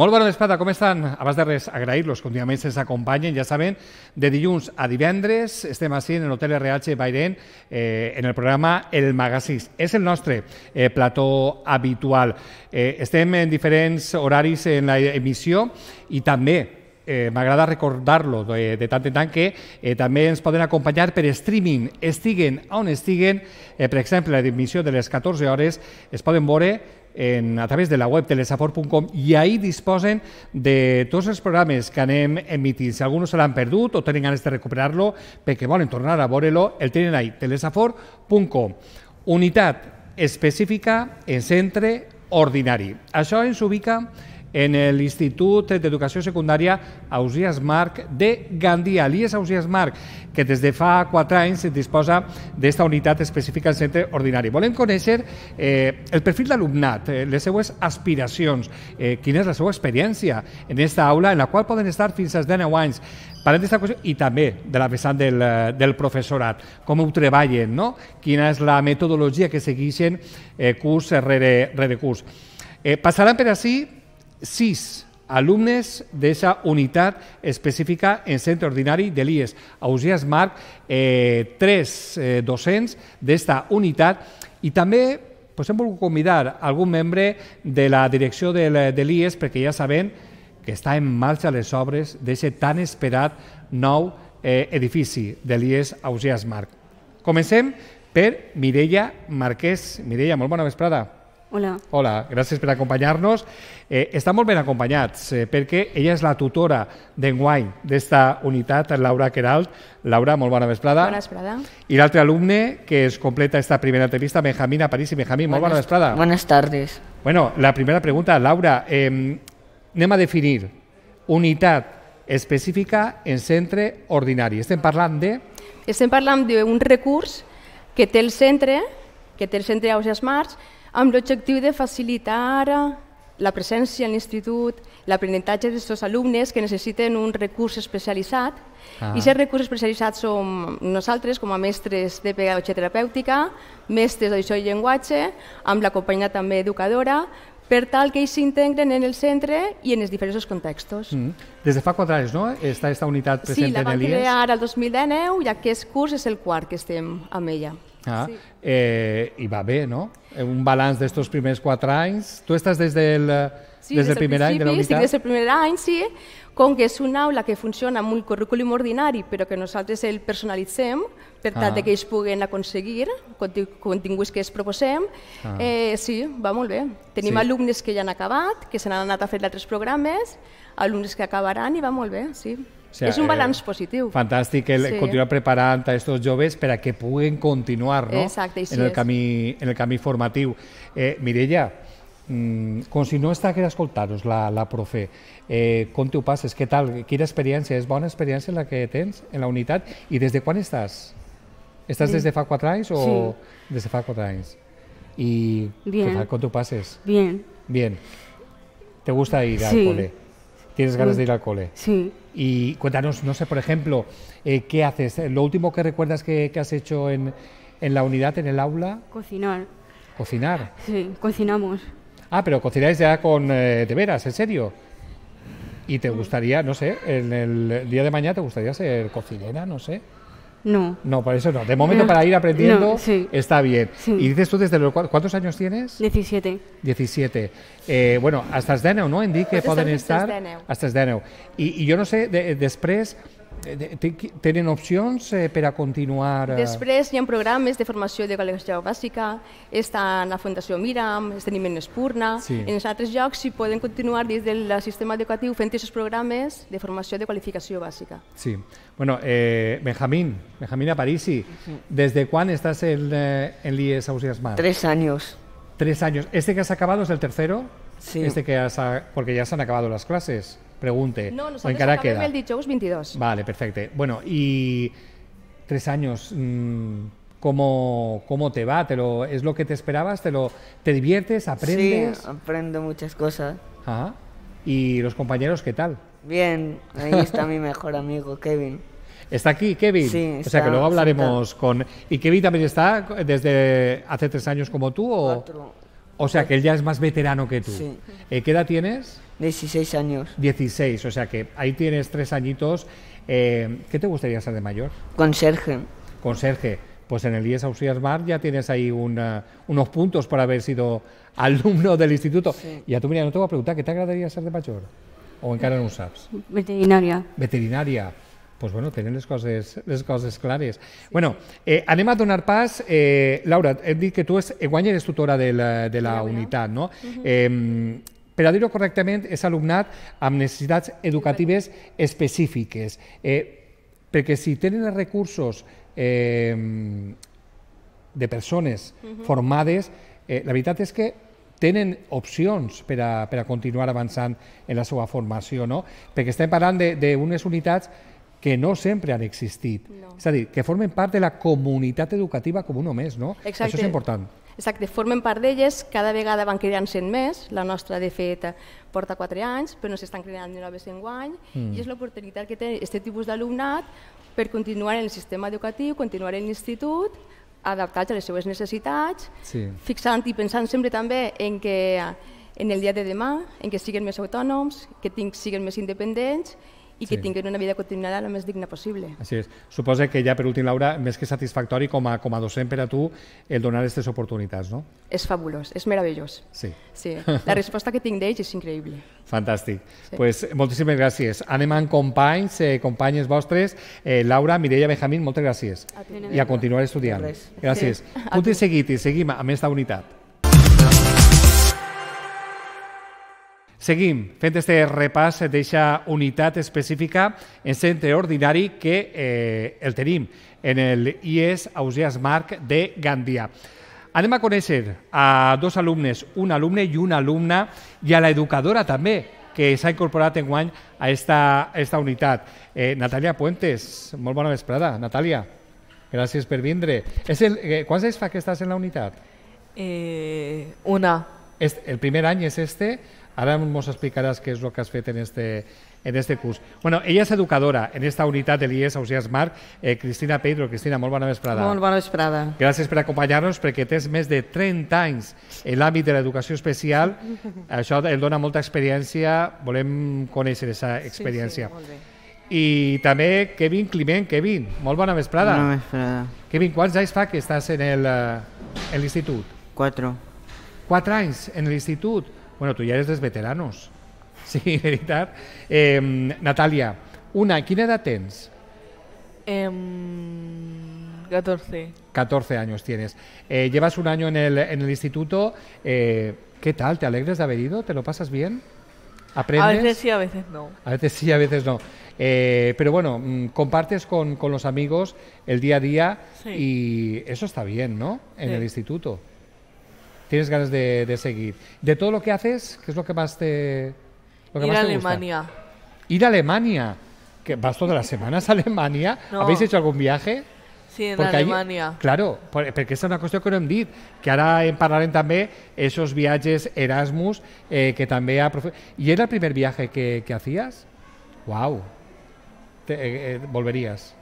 Molt bona vesprada, com estan? Abans de res, agrair-los contínuament ens acompanyen, ja saben, de dilluns a divendres estem així en l'Hotel RH Bairén eh, en el programa El Magasís. És el nostre eh, plató habitual. Eh, estem en diferents horaris en la emissió i també eh, m'agrada recordar-lo de, de tant en tant que eh, també ens poden acompanyar per streaming, estiguen on estiguen, eh, per exemple, la emissió de les 14 hores es poden veure en, a través de la web telesafor.com i ahir disposen de tots els programes que anem emitint. Si alguns se l'han perdut o tenen ganes de recuperar-lo perquè volen tornar a veure-lo, el tenen ahir, telesafor.com. Unitat específica en centre ordinari. Això ens ubica en el Institut d'Educació Secundària Ausias Marc de Gandia. L'IES Ausias Marc, que des de fa 4 anys disposa d'esta unitat específica al centre ordinari. Volem conèixer eh, el perfil d'alumnat, eh, les seues aspiracions, eh, quina és la seva experiència en aquesta aula en la qual poden estar fins als 19 anys. Parlem d'aquesta qüestió i també de la vessant del, eh, del professorat, com ho treballen, no? quina és la metodologia que segueixen eh, curs rere, rere curs. Eh, passaran per així sis alumnes d'esa unitat específica en centre ordinari de l'IES. Ausias Marc, eh, tres eh, docents d'esta unitat i també pues, hem volgut convidar algun membre de la direcció de l'IES perquè ja sabem que està en marxa les obres d'aquest tan esperat nou eh, edifici de l'IES Ausias Marc. Comencem per Mireia Marquès. Mireia, molt bona vesprada. Hola. Hola, gràcies per acompanyar-nos. Eh, estan molt ben acompanyats eh, perquè ella és la tutora d'enguany d'esta unitat, Laura Queralt. Laura, molt bona vesprada. Bona vesprada. I l'altre alumne que es completa esta primera entrevista, Benjamín Aparici. Benjamín, molt bona vesprada. Buenas tardes. Bueno, la primera pregunta, Laura, eh, anem a definir unitat específica en centre ordinari. Estem parlant de... Estem parlant d'un recurs que té el centre, que té el centre Ausias Smarts, amb l'objectiu de facilitar la presència en l'institut, l'aprenentatge dels seus alumnes que necessiten un recurs especialitzat. Ah. I aquests recursos especialitzats som nosaltres, com a mestres de pedagogia terapèutica, mestres d'això i llenguatge, amb la companyia també educadora, per tal que ells s'integren en el centre i en els diferents contextos. Mm. Des de fa quatre anys, no?, està aquesta unitat present sí, en l'IES? Sí, la vam crear el 2019 i aquest curs és el quart que estem amb ella. Ah, sí. eh, I va bé, no? Eh, un balanç estos primers quatre anys. Tu estàs des del, eh, sí, des del primer any de la unitat? Sí, des del primer any, sí. Com que és una aula que funciona amb un currículum ordinari, però que nosaltres el personalitzem, per ah. que ells puguen aconseguir continguts que es proposem, ah. eh, sí, va molt bé. Tenim sí. alumnes que ja han acabat, que se n'han anat a fer d'altres programes, alumnes que acabaran i va molt bé, sí. O sea, és un balanç eh, positiu. Fantàstic el sí. continuar preparant a aquests joves per a que puguen continuar no? Exacte, en, el camí, en el camí formatiu. Eh, Mireia, mmm, com si no estàs escoltant-nos la, la profe, eh, com t'ho passes? Què tal? Quina experiència? És bona experiència la que tens en la unitat? I des de quan estàs? Estàs sí. des de fa 4 anys o sí. des de fa 4 anys? I Bien. Tal, com t'ho passes? Bien. Bien. ¿Te gusta ir sí. al cole? ¿Tienes ganas sí. Mm. de ir al cole? Sí. Y cuéntanos, no sé, por ejemplo, eh, ¿qué haces? Eh, ¿Lo último que recuerdas que, que has hecho en, en, la unidad, en el aula? Cocinar. ¿Cocinar? Sí, cocinamos. Ah, pero cocináis ya con eh, de veras, ¿en serio? ¿Y te gustaría, no sé, en el día de mañana te gustaría ser cocinera, no sé? No. No, por eso no. De momento, para ir aprendiendo, está bien. Y dices tú, desde los, ¿cuántos años tienes? 17. 17. Eh, bueno, hasta es año, no? indique pues pueden que estar... Hasta es y y yo no sé, de, Express eh, ¿Tienen opciones eh, para continuar... Eh? Després hi programas programes de formación de cualificación básica. està en la Fundación Miram, está en Espurna, en els altres llocs si poden continuar desde el sistema educativo frente a esos programas de formación de cualificación básica. Sí. Bueno, eh, Benjamín, Benjamín Aparici, ¿desde cuándo estás en, en Lies Ausias Mar? Tres años. Tres años. ¿Este que has acabado es el tercero? Este que porque ya se han acabado las clases. Pregunte. No, nosotros ¿en queda? el vos 22. Vale, perfecto. Bueno, y tres años, mm, ¿cómo, cómo te va? ¿Es lo que te esperabas? ¿Te, lo, te diviertes? ¿Aprendes? Sí, aprendo muchas cosas. ¿Y los compañeros qué tal? Bien, ahí está mi mejor amigo, Kevin. ¿Está aquí Kevin? Sí, está, O sea que luego hablaremos con... ¿Y Kevin también está desde hace tres años como tú? O... Cuatro. O sea, que él ya es más veterano que tú. Eh, ¿Qué edad tienes? 16 años. 16, o sea que ahí tienes tres añitos. Eh, ¿Qué te gustaría ser de mayor? Conserje. Conserje. Pues en el IES Auxiliar Bar ya tienes ahí eh, unos puntos por haber sido alumno del instituto. Y a tú, mira, no te voy a preguntar, ¿qué te agradaría ser de mayor? ¿O en cara un saps? Veterinaria. Veterinaria. pues bueno, tenen les coses, les coses clares. Sí. Bueno, eh, anem a donar pas. Eh, Laura, hem dit que tu és, eh, guanya eres tutora de la, de la sí, unitat, no? Uh mhm. -huh. eh, per a dir-ho correctament, és alumnat amb necessitats educatives específiques. Eh, perquè si tenen els recursos eh, de persones uh mhm. -huh. formades, eh, la veritat és que tenen opcions per a, per a continuar avançant en la seva formació, no? Perquè estem parlant d'unes unitats que no sempre han existit. No. És a dir, que formen part de la comunitat educativa com un o més, no? Exacte. Això és important. Exacte, formen part d'elles, cada vegada van creant-se'n més, la nostra, de fet, porta 4 anys, però no s'estan creant de noves enguany, mm. i és l'oportunitat que té aquest tipus d'alumnat per continuar en el sistema educatiu, continuar en l'institut, adaptats a les seues necessitats, sí. fixant i pensant sempre també en que en el dia de demà, en que siguin més autònoms, que tinc, siguin més independents i que sí. tinguin una vida quotidiana la més digna possible. Així és. Suposa que ja, per últim, Laura, més que satisfactori com a, com a docent per a tu el donar aquestes oportunitats, no? És fabulós, és meravellós. Sí. sí. La resposta que tinc d'ells és increïble. Fantàstic. Sí. pues, moltíssimes gràcies. Anem amb companys, eh, companyes vostres. Eh, Laura, Mireia, Benjamín, moltes gràcies. A I a continuar estudiant. Res. Gràcies. Sí. Punt i seguit i seguim amb aquesta unitat. Seguim fent aquest repàs d'aquesta unitat específica en centre ordinari que eh, el tenim en el IES Ausias Marc de Gandia. Anem a conèixer a dos alumnes, un alumne i una alumna, i a l'educadora també, que s'ha incorporat en guany a esta, a esta unitat. Eh, Natàlia Puentes, molt bona vesprada. Natàlia, gràcies per vindre. És el, eh, quants anys fa que estàs en la unitat? Eh, una. Est, el primer any és este, Ara ens explicaràs què és el que has fet en este, en este curs. Bueno, ella és educadora en esta unitat de l'IES Auxiliars Marc, eh, Cristina Pedro. Cristina, molt bona vesprada. Molt bona vesprada. Gràcies per acompanyar-nos perquè tens més de 30 anys en l'àmbit de l'educació especial. Això et dona molta experiència, volem conèixer aquesta experiència. Sí, sí, molt bé. I també Kevin Climent. Kevin, molt bona vesprada. Bona vesprada. Kevin, quants anys fa que estàs en eh, l'institut? Quatre. Quatre anys en l'institut? Bueno, tú ya eres de veteranos. Sí, veritat. Em, Natalia, una, quina edad tens? 14. Em, 14 años tienes. Eh, llevas un año en el, en el instituto. Eh, ¿Qué tal? ¿Te alegres de haber ido? ¿Te lo pasas bien? ¿Aprendes? A veces sí, a veces no. A veces sí, a veces no. Eh, pero bueno, mm, compartes con, los amigos el día a día y eso está bien, ¿no? En el instituto tienes ganas de, seguir. De todo lo que haces, ¿qué es lo que más te. Ir a Alemania. Ir a Alemania. ¿Vas todas las semanas a Alemania? ¿Habéis hecho algún viaje? Sí, en Alemania. claro, porque es una cuestión que no entendí. que ahora en también también esos viajes Erasmus eh, que también ha... ¿Y era el primer viaje que, hacías? Wow. Eh, eh, ¿Volverías?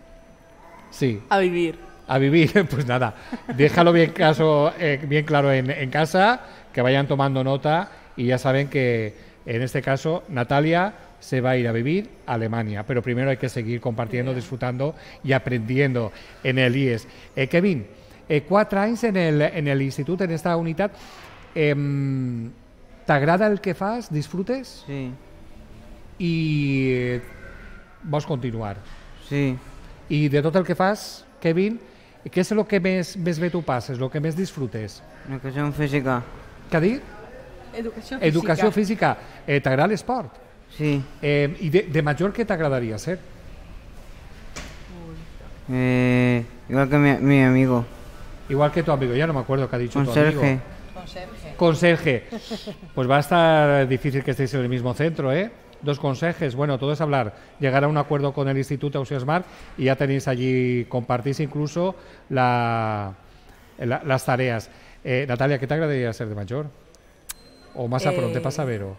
Sí. A vivir a vivir, pues nada, déjalo bien, caso, eh, bien claro en, casa, que vayan tomando nota y ya saben que en este caso Natalia se va a ir a vivir a Alemania, pero primero hay que seguir compartiendo, disfrutando y aprendiendo en el IES. Eh, Kevin, eh, cuatro años en el, en el instituto, en esta unidad, em, ¿te agrada el que fas? ¿Disfrutes? Sí. Y ...vamos a continuar. Sí. y de todo el que fas, Kevin, qué es lo que más ves tú tu lo que más disfrutes? Educación física. ¿Qué ha física. Eh, ¿Te física. el sport? Sí. Eh, y de, mayor, ¿qué te agradaría ser? Eh, igual que mi, amigo. Igual que tu amigo, ya no me acuerdo qué ha dicho tu amigo. Conserje. Conserje. Pues va a estar difícil que estéis en el mismo centro, ¿eh? dos consejes. Bueno, todo es hablar, llegar a un acuerdo con el Instituto Ausiasmart Smart y ya tenéis allí, compartís incluso la, las tareas. Eh, Natalia, ¿qué te agradaría ser de mayor? ¿O más a pronto, eh, pasavero?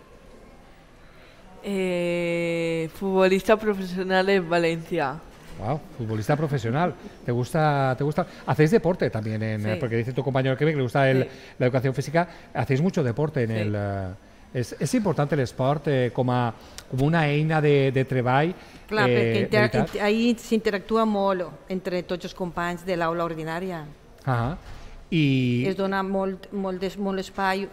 Eh, futbolista profesional en Valencia. Wow, futbolista profesional. ¿Te gusta? ¿Te gusta? ¿Hacéis deporte también? Porque dice tu compañero que le gusta la educación física. ¿Hacéis mucho deporte en el...? Eh, És, és important l'esport eh, com, a, com una eina de, de treball. Clar, eh, perquè inter, inter, ahir s'interactua molt entre tots els companys de l'aula ordinària. -huh. i... Es dona molt, molt, molt espai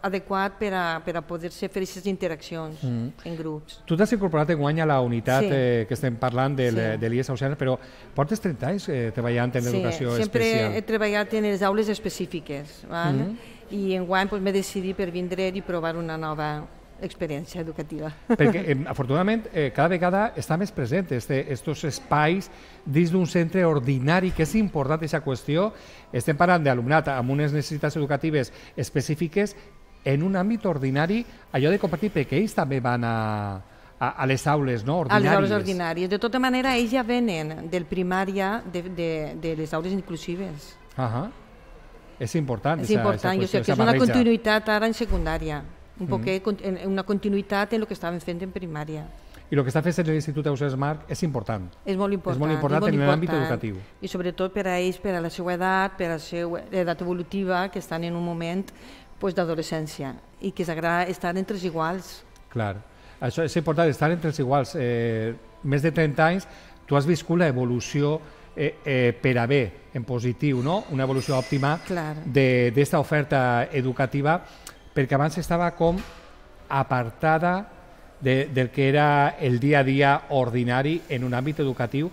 adequat per a, per a poder-se fer aquestes interaccions mm. en grups. Tu t'has incorporat en guany a la unitat sí. eh, que estem parlant de, sí. de l'IES Oceana, però portes 30 anys eh, treballant en l'educació sí, sempre especial. sempre he treballat en les aules específiques. Val? Mm -hmm i en guany pues, m'he decidit per vindre i provar una nova experiència educativa. Perquè, eh, afortunadament, eh, cada vegada està més present aquests espais dins d'un centre ordinari, que és important aquesta qüestió. Estem parlant d'alumnat amb unes necessitats educatives específiques en un àmbit ordinari, allò de compartir, perquè ells també van a, a, a les aules no? ordinàries. A les aules ordinàries. De tota manera, ells ja venen del primària de, de, de les aules inclusives. Uh -huh. És important. És important, jo sé que és una continuïtat ara en secundària, un poquet, mm -hmm. una continuïtat en el que estàvem fent en primària. I el que està fent l'Institut Eusebi Marc és important. És molt important. És molt important és molt en l'àmbit educatiu. I sobretot per a ells, per a la seva edat, per a la seva eh, edat evolutiva, que estan en un moment pues, d'adolescència i que s'agrada estar entre els iguals. Clar. Això és important, estar entre els iguals. Eh, més de 30 anys, tu has viscut l'evolució evolució eh, eh, per a bé, en positiu, no? una evolució òptima d'esta oferta educativa, perquè abans estava com apartada de, del que era el dia a dia ordinari en un àmbit educatiu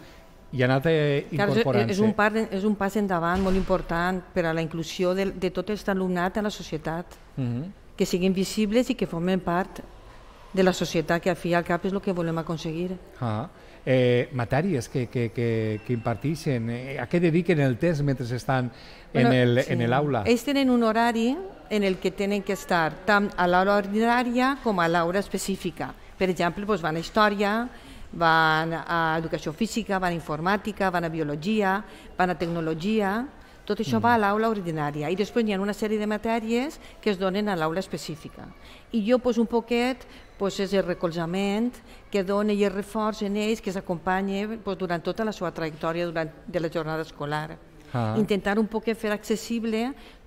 i ha anat incorporant-se. És, un par, és un pas endavant molt important per a la inclusió de, de tot aquest alumnat a la societat, uh mhm. -huh. que siguin visibles i que formen part de la societat, que al fi i al cap és el que volem aconseguir. Ah. Eh, matèries que, que, que, que imparteixen, eh, a què dediquen el temps mentre estan en bueno, en l'aula? Sí. Ells tenen un horari en el que tenen que estar, tant a l'hora ordinària com a l'hora específica. Per exemple, doncs van a història, van a educació física, van a informàtica, van a biologia, van a tecnologia, tot això mm. va a mm. l'aula ordinària i després hi ha una sèrie de matèries que es donen a l'aula específica. I jo poso doncs, un poquet pues, és el recolzament que dona i el reforç en ells que s'acompanya pues, durant tota la seva trajectòria durant, de la jornada escolar. Ah. Intentar un poc fer accessible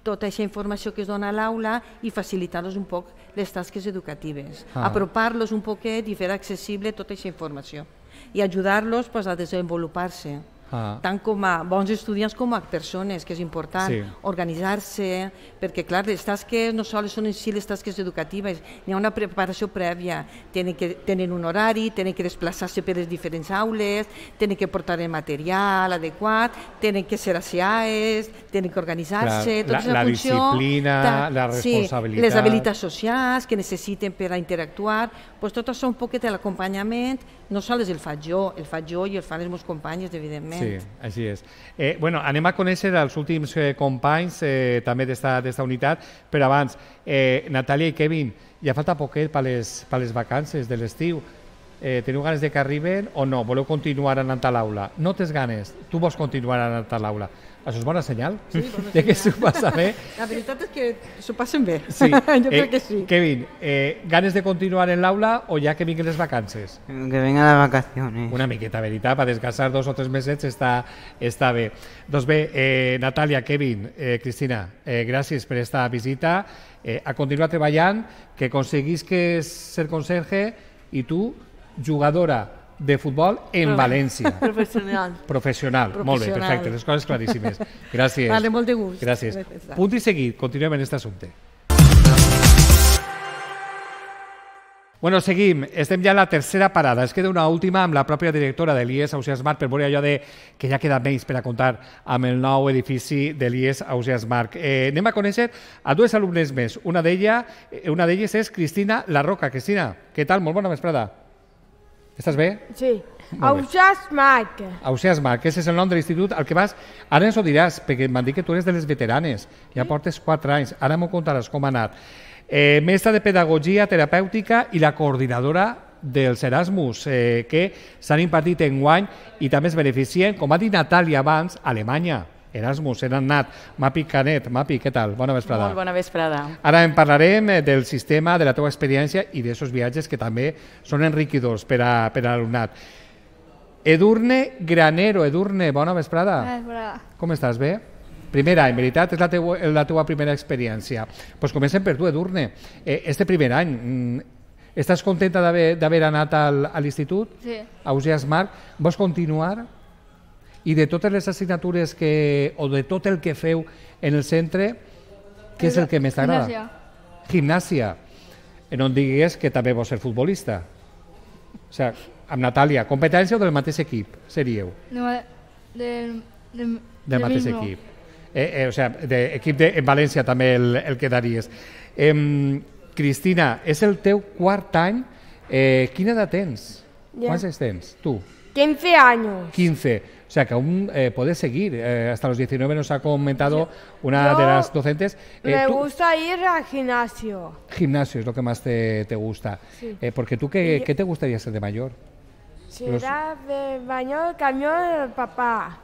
tota aquesta informació que es dona a l'aula i facilitar-los un poc les tasques educatives, ah. apropar-los un poquet i fer accessible tota aquesta informació i ajudar-los pues, a desenvolupar-se. Ah. tant com a bons estudiants com a persones, que és important sí. organitzar-se, perquè clar, les tasques no sols són en si les tasques educatives, hi ha una preparació prèvia, tenen, que, tenen un horari, tenen que desplaçar-se per les diferents aules, tenen que portar el material adequat, tenen que ser assiaes, tenen que organitzar-se, tota la, la funció... disciplina, ta, la responsabilitat... Sí, les habilitats socials que necessiten per a interactuar, doncs tot això un poquet l'acompanyament, no sols el faig jo, el faig jo i el fan els meus companys, evidentment. Sí, així és. Eh, bueno, anem a conèixer els últims eh, companys eh, també d'esta unitat, però abans, eh, Natàlia i Kevin, ja falta poquet per les, per les vacances de l'estiu. Eh, teniu ganes de que arriben o no? Voleu continuar anant a l'aula? No tens ganes? Tu vols continuar anant a l'aula? Ah, això és bona senyal? Sí, bona senyal. que s'ho passa bé? La veritat és que s'ho passen bé. Sí. jo crec eh, que sí. Kevin, eh, ganes de continuar en l'aula o ja que vinguin les vacances? Que vinguin les vacaciones. Una miqueta, veritat, per descansar dos o tres mesets està, està bé. Doncs bé, eh, Natàlia, Kevin, eh, Cristina, eh, gràcies per esta visita. Eh, a continuar treballant, que aconseguis que ser conserge i tu, jugadora de futbol en Però, València. Professional. Professional. Molt bé, perfecte, les coses claríssimes. Gràcies. Vale, molt de gust. Gràcies. Gràcies. Punt i seguit, continuem en aquest assumpte. Bueno, seguim. Estem ja a la tercera parada. Es queda una última amb la pròpia directora de l'IES Ausias Marc per veure allò de que ja queda menys per a contar amb el nou edifici de l'IES Ausias Marc. Eh, anem a conèixer a dues alumnes més. Una eh, d'elles una és Cristina Larroca. Cristina, què tal? Molt bona vesprada. Estàs bé? Sí. Ausias Mac. Ausias Mac, ese és el nom de l'institut al que vas. Ara ens ho diràs, perquè m'han dit que tu eres de les veteranes, ja portes 4 anys, ara m'ho contaràs com ha anat. Eh, mestra de Pedagogia Terapèutica i la coordinadora dels Erasmus, eh, que s'han impartit en guany i també es beneficien, com ha dit Natàlia abans, a Alemanya. Erasmus, hem anat, Mapi Canet. Mapi, què tal? Bona vesprada. Molt bona vesprada. Ara en parlarem eh, del sistema, de la teva experiència i d'aquests viatges que també són enriquidors per a, per a l'alumnat. Edurne Granero, Edurne, bona vesprada. Bona vesprada. Com estàs, bé? Primera, en veritat, és la teua, la teua primera experiència. Doncs pues comencem per tu, Edurne. Eh, este primer any, mm, estàs contenta d'haver anat al, a l'institut? Sí. A Usias Marc. Vols continuar? i de totes les assignatures que, o de tot el que feu en el centre, què és el que més t'agrada? Gimnàsia. Gimnàsia. No em digues que també vols ser futbolista. O sigui, amb Natàlia, competència o del mateix equip seríeu? No, eh, de, de, del mateix mismo. equip. Eh, eh, o sigui, d'equip de, en València també el, el daries. Eh, Cristina, és el teu quart any. Eh, quina edat tens? Yeah. Quants anys tens, tu? 15 anys. 15. O sea que aún eh, puedes seguir. Eh, hasta los 19 nos ha comentado una de las docentes. Eh, me gusta ir al gimnasio. Gimnasio es lo que más te, gusta. Eh, porque tú, qué, te gustaría ser de mayor? Será de baño el camión del papá.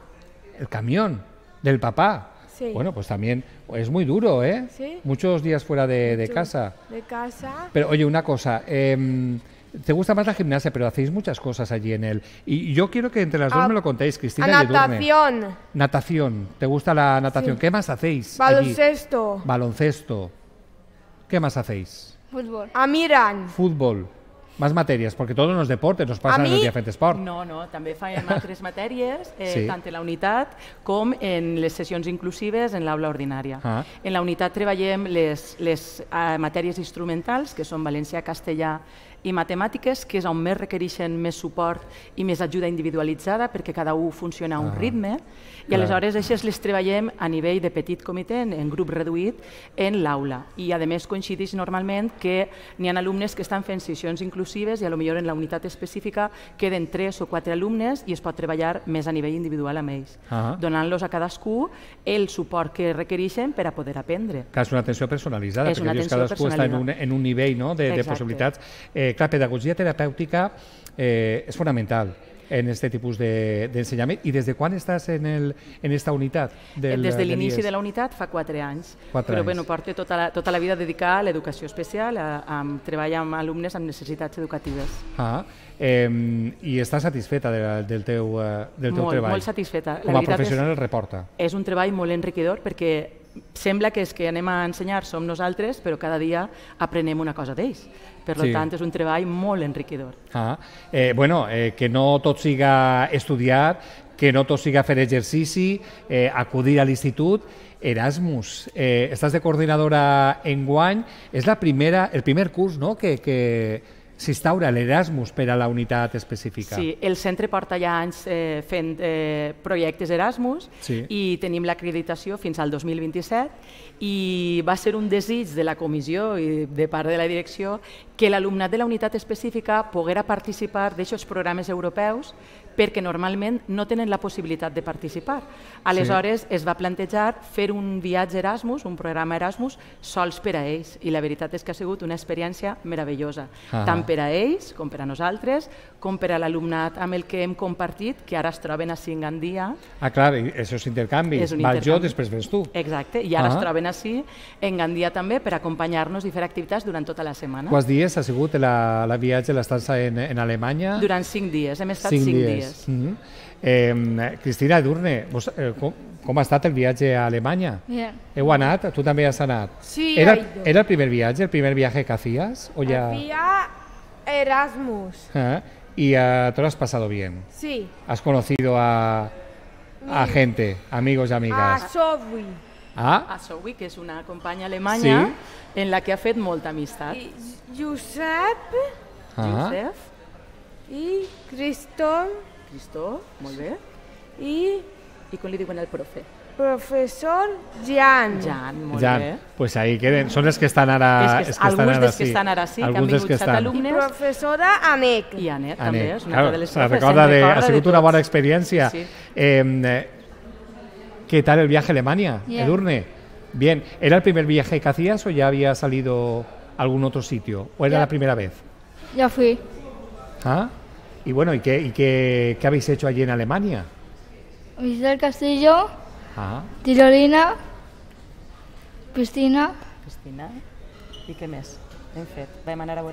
¿El camión del papá? Sí. Bueno, pues también es muy duro, ¿eh? Sí. Muchos días fuera de, casa. De casa. Pero oye, una cosa. Em, te gusta más la gimnasia, pero hacéis muchas cosas allí en él. Y yo quiero que entre las dos ah, me lo contéis, Cristina. A natación. Y natación. ¿Te gusta la natación? Sí. ¿Qué más hacéis? Baloncesto. Allí? Baloncesto. ¿Qué más hacéis? Fútbol. Miran. Fútbol. Más materias, porque todos los deportes nos en el dia fent esport. No, no, també fem altres matèries, eh, sí. tant en la unitat com en les sessions inclusives en l'aula ordinària. Ah. En la unitat treballem les, les uh, matèries instrumentals, que són valencià, castellà, i matemàtiques, que és on més requereixen més suport i més ajuda individualitzada, perquè cada un funciona a un ah, ritme, i aleshores aixes les treballem a nivell de petit comitè, en, grup reduït, en l'aula. I a més coincideix normalment que n'hi ha alumnes que estan fent sessions inclusives i a lo millor en la unitat específica queden tres o quatre alumnes i es pot treballar més a nivell individual amb ells, ah. donant-los a cadascú el suport que requereixen per a poder aprendre. és una atenció personalitzada, perquè cadascú està en un, en un nivell no, de, de possibilitats eh, Eh, clar, pedagogia terapèutica eh, és fonamental en aquest tipus d'ensenyament. De, I des de quan estàs en, el, en esta unitat? Del, des de l'inici de, de la unitat fa 4 anys. Quatre Però anys. Bueno, porto tota la, tota la vida dedicada a l'educació especial, a, a, a treballar amb alumnes amb necessitats educatives. Ah, eh, I estàs satisfeta de, del teu, eh, del teu molt, treball? Molt satisfeta. La Com a professional és, el reporta? És un treball molt enriquidor perquè sembla que és que anem a ensenyar som nosaltres, però cada dia aprenem una cosa d'ells. Per sí. tant, és un treball molt enriquidor. Ah, eh, bueno, eh, que no tot siga estudiar, que no tot siga fer exercici, eh, acudir a l'institut. Erasmus, eh, estàs de coordinadora en guany, és la primera, el primer curs no? que, que, s'instaura l'Erasmus per a la unitat específica. Sí, el centre porta ja anys eh, fent eh, projectes Erasmus sí. i tenim l'acreditació fins al 2027 i va ser un desig de la comissió i de part de la direcció que l'alumnat de la unitat específica poguera participar d'aquests programes europeus perquè normalment no tenen la possibilitat de participar. Aleshores, sí. es va plantejar fer un viatge Erasmus, un programa Erasmus, sols per a ells, i la veritat és que ha sigut una experiència meravellosa, ah. tant per a ells com per a nosaltres, com per a l'alumnat amb el que hem compartit, que ara es troben a Singandia. Ah, clar, i és intercanvis, és intercanvi. jo, després vens tu. Exacte, i ara ah. es troben així, en Gandia també, per acompanyar-nos i fer activitats durant tota la setmana. Quants dies ha sigut la, la viatge, l'estança en, en Alemanya? Durant cinc dies, hem estat cinc, cinc dies. dies Em, Cristina Durne, ¿Cómo eh, ha el viaje a Alemania? Yeah. Heu anat? Tu has anat? Sí, era, era el primer viaje, el primer viaje que hacías? O ja... Em Erasmus. y ah, tú eh, te lo has pasado bien. Sí. Has conocido a, gente, amigos y amigas. A Sovi ah? A que es una compañía alemana en la que ha fet molta amistad I Josep, Y ah listo muy bien. y y con el profe? Profesor Jan. Jan, bien. Jan. Pues ahí queden. Son los que están ahora. Es que, es que están ahora que están. ahora sí, y que están. Y profesora alumnes. una claro, de las recuerda Recorda, de, ha sido una buena experiencia. Sí. Em, ¿Qué tal el viaje a Alemania, Edurne? Bien, ¿era el primer viaje que hacías o ya había salido a algún otro sitio? ¿O era la primera vez? Ya fui. ¿Ah? Y bueno, ¿y qué, qué, habéis hecho allí en Alemania? Visitar el castillo, tirolina, piscina. Piscina. ¿Y qué mes? En a de a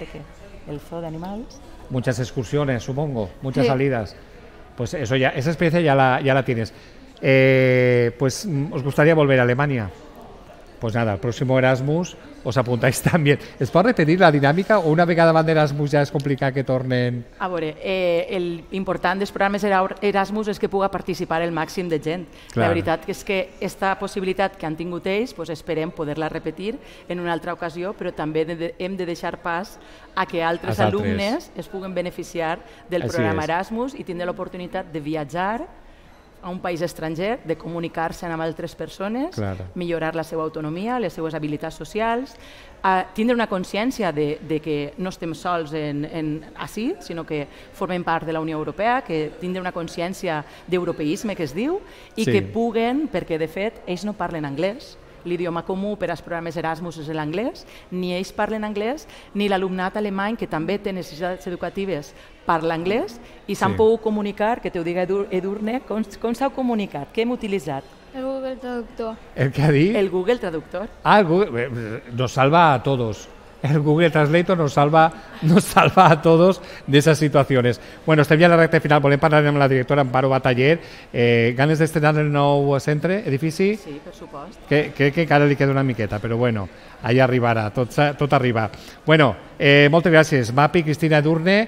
El zoo de animales. Muchas excursiones, supongo, muchas salidas. Pues eso ya, esa experiencia ya la, ya la tienes. Eh, pues, mm, ¿os gustaría volver a Alemania? pues nada, el próximo Erasmus os apuntáis también. ¿Es pot repetir la dinàmica o una vegada van Erasmus ya es complicat que tornen? A veure, eh, el important dels programes Erasmus és que puga participar el màxim de gent. Clar. La veritat és que aquesta possibilitat que han tingut ells, pues esperem poder-la repetir en una altra ocasió, però també de, hem de deixar pas a que altres, altres. alumnes es puguen beneficiar del Així programa és. Erasmus i tindre l'oportunitat de viatjar, a un país estranger, de comunicar-se amb altres persones, claro. millorar la seva autonomia, les seues habilitats socials, a tindre una consciència de, de que no estem sols en, en així, sinó que formem part de la Unió Europea, que tindre una consciència d'europeisme, que es diu, i sí. que puguen, perquè de fet ells no parlen anglès, L'idioma comú per als programes Erasmus és l'anglès, ni ells parlen anglès, ni l'alumnat alemany, que també té necessitats educatives, parla anglès, i s'han sí. pogut comunicar, que t'ho diga Edurne, com, com s'ha comunicat, què hem utilitzat, el Google Traductor. ¿El que ha dit? El Google Traductor. Ah, el Google. Eh, nos salva a todos el Google Translator nos salva, nos salva a todos de esas situaciones. Bueno, estem ja a la recta final. Volem parlar amb la directora Amparo Bataller. Eh, ganes d'estrenar el nou centre, edifici? Sí, per supost. Que, que, que encara li queda una miqueta, però bueno, allà arribarà, tot, tot arriba. Bueno, eh, moltes gràcies. Mapi, Cristina Durne,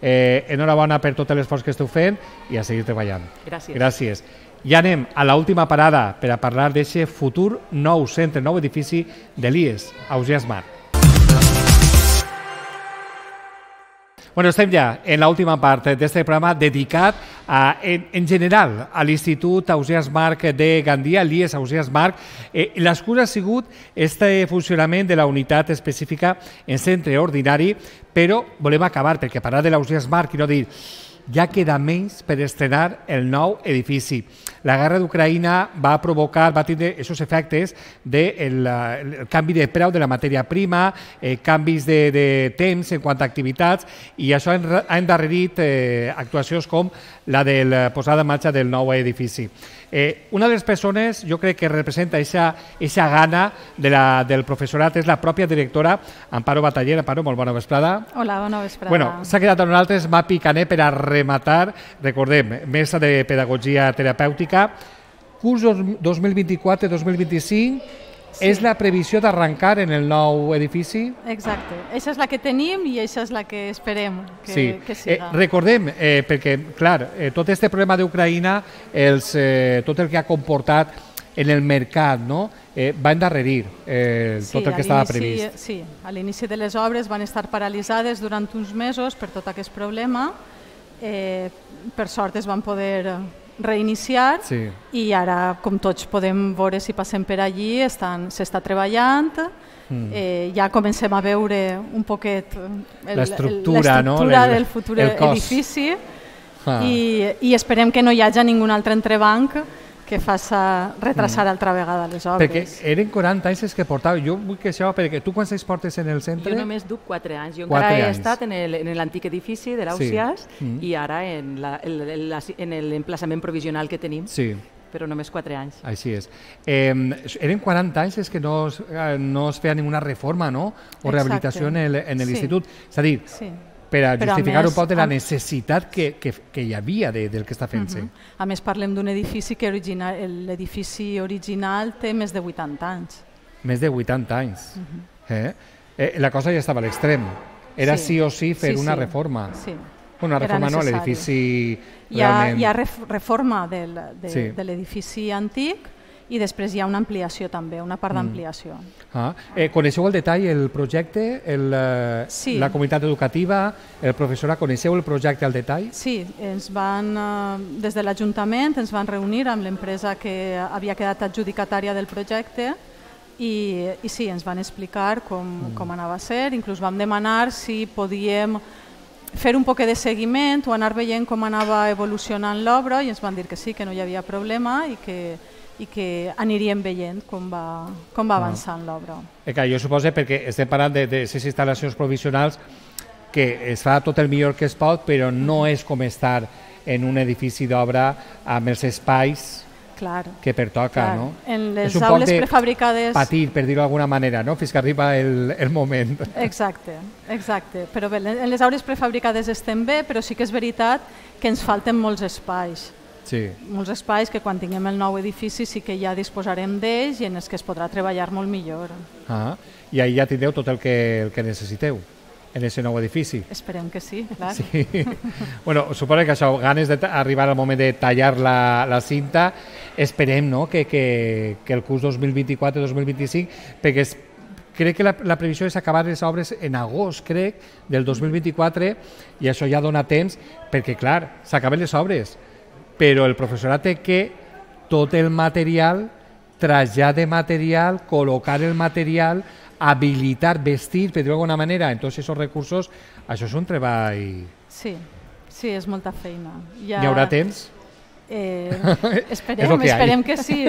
eh, enhorabona per tot l'esforç que esteu fent i a seguir treballant. Gràcies. Gràcies. I anem a última parada per a parlar d'aquest futur nou centre, nou edifici de l'IES, Ausias Mar. Bueno, estem ja en l'última part d'aquest programa dedicat a, en, en general a l'Institut Ausias Marc de Gandia, l'IES Ausias Marc. Eh, L'excusa ha sigut este funcionament de la unitat específica en centre ordinari, però volem acabar, perquè parlar de l'Ausias Marc i no dir ja queda menys per estrenar el nou edifici. La guerra d'Ucraïna va provocar, va tindre aquests efectes del de el, canvi de preu de la matèria prima, eh, canvis de, de temps en quant a activitats, i això ha endarrerit eh, actuacions com la de la posada en marxa del nou edifici. Eh, una de les persones, jo crec que representa aquesta gana de la, del professorat, és la pròpia directora Amparo Bataller. Amparo, molt bona vesprada. Hola, bona vesprada. Bueno, s'ha quedat amb nosaltres Mapi Cané per a Matar, recordem, mesa de pedagogia terapèutica, curs 2024-2025 Sí. És la previsió d'arrencar en el nou edifici? Exacte. Això és la que tenim i això és la que esperem que, sí. que siga. Eh, recordem, eh, perquè, clar, eh, tot aquest problema d'Ucraïna, eh, tot el que ha comportat en el mercat, no? eh, va endarrerir eh, sí, tot el que estava previst. Sí, a l'inici de les obres van estar paralitzades durant uns mesos per tot aquest problema, eh, per sort es van poder reiniciar sí. i ara, com tots podem veure si passem per allí, s'està treballant, mm. eh, ja comencem a veure un poquet eh, l'estructura no? del futur el edifici ah. i, i esperem que no hi hagi ningun altre entrebanc que faça retrasar mm. altra vegada les obres. Perquè eren 40 anys els que portava. Jo vull que això, perquè tu quants anys portes en el centre? Jo només duc 4 anys. Jo encara anys. he estat en l'antic edifici de l'Ausias sí. mm. i ara en l'emplaçament en provisional que tenim, sí però només 4 anys. Així és. Eh, eren 40 anys és que no, eh, no es feia ninguna reforma no? o Exacte. rehabilitació en l'institut. Sí. És a dir, sí per a justificar un poc de la necessitat que, que, que hi havia de, del que està fent-se. Uh mm-hmm. -huh. A més, parlem d'un edifici que l'edifici original, original té més de 80 anys. Més de 80 anys. Uh mm-hmm. -huh. eh? Eh, la cosa ja estava a l'extrem. Era sí. sí o sí fer sí, una sí. reforma. Sí. Una reforma no, l'edifici... Realment... Hi ha, hi ha reforma del, de, sí. de l'edifici antic i després hi ha una ampliació també, una part mm. d'ampliació. Mm. Ah. Eh, coneixeu el detall el projecte, el, eh, sí. la comunitat educativa, el professorat, coneixeu el projecte al detall? Sí, ens van, eh, des de l'Ajuntament ens van reunir amb l'empresa que havia quedat adjudicatària del projecte i, i sí, ens van explicar com, mm. com anava a ser, inclús vam demanar si podíem fer un poc de seguiment o anar veient com anava evolucionant l'obra i ens van dir que sí, que no hi havia problema i que, i que aniríem veient com va, com va ah. avançant l'obra. Eh, jo suposo perquè estem parlant de, de ces instal·lacions provisionals que es fa tot el millor que es pot, però no és com estar en un edifici d'obra amb els espais clar, que pertoca. Clar. No? En les és un aules de prefabricades... Patir, per dir-ho d'alguna manera, no? fins que arriba el, el moment. Exacte, exacte. Però bé, en les aules prefabricades estem bé, però sí que és veritat que ens falten molts espais sí. molts espais que quan tinguem el nou edifici sí que ja disposarem d'ells i en els que es podrà treballar molt millor. Ah, I ahir ja tindreu tot el que, el que necessiteu en aquest nou edifici. Esperem que sí, clar. Sí. bueno, suposo que això, ganes d'arribar al moment de tallar la, la cinta, esperem no? que, que, que el curs 2024-2025, perquè es, crec que la, la previsió és acabar les obres en agost, crec, del 2024, i això ja dona temps, perquè, clar, s'acaben les obres, però el professorat té que tot el material, trasllar de material, col·locar el material, habilitar, vestir, per dir-ho d'alguna manera, en tots aquests recursos, això és un treball... Sí, sí, és molta feina. Ja... Hi haurà temps? Eh, esperem, que esperem que sí.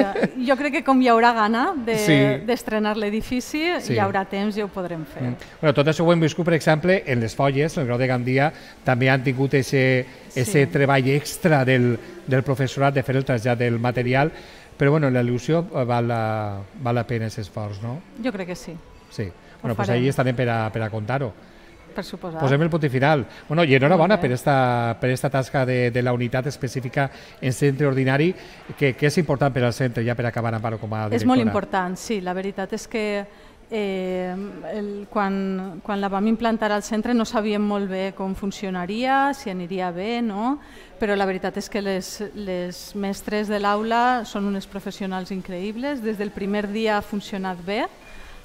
Jo crec que com hi haurà gana d'estrenar de, sí. l'edifici, sí. hi haurà temps i ho podrem fer. Mm. Bueno, tot això ho hem viscut, per exemple, en les Folles, en el Grau de Gandia, també han tingut ese, ese sí. treball extra del, del professorat de fer el trasllat del material, però bueno, la il·lusió val la, val la pena aquest esforç, no? Jo crec que sí. Sí. bueno, pues ahí estarem per a, per a contar-ho per suposar. Posem el punt final. Bueno, I enhorabona per esta, per esta tasca de, de la unitat específica en centre ordinari, que, que és important per al centre, ja per acabar, Amparo, com a directora. És molt important, sí. La veritat és que eh, el, quan, quan la vam implantar al centre no sabíem molt bé com funcionaria, si aniria bé, no? però la veritat és que les, les mestres de l'aula són unes professionals increïbles, des del primer dia ha funcionat bé,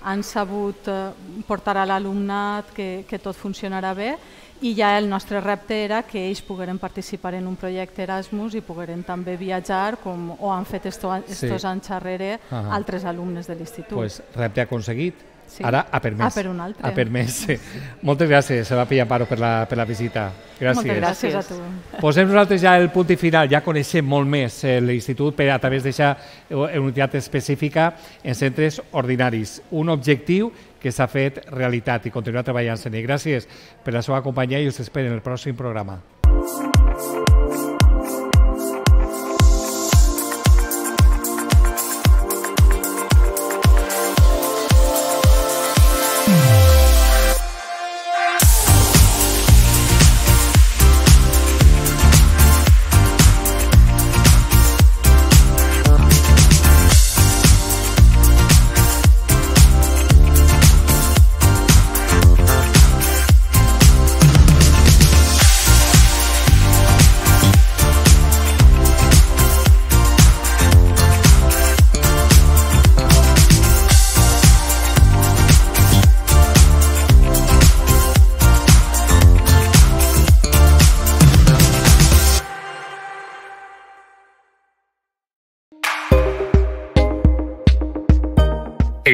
han sabut eh, portar a l'alumnat que, que tot funcionarà bé i ja el nostre repte era que ells pogueren participar en un projecte Erasmus i pogueren també viatjar, com ho han fet estos, estos sí. anys darrere uh -huh. altres alumnes de l'institut. Pues, repte aconseguit, Sí. Ara ha permès. A ah, per un altre. Ha permès. Sí. Moltes gràcies, se va pillar paro per la, per la visita. Gràcies. Moltes gràcies a tu. Posem nosaltres ja el punt i final, ja coneixem molt més eh, l'Institut per a través d'aixa eh, unitat específica en centres ordinaris. Un objectiu que s'ha fet realitat i continuar treballant se Gràcies per la seva companyia i us espero en el pròxim programa. Thank you.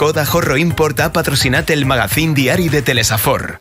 Coda Horro importa patrocinate el magazín diario de Telesafor.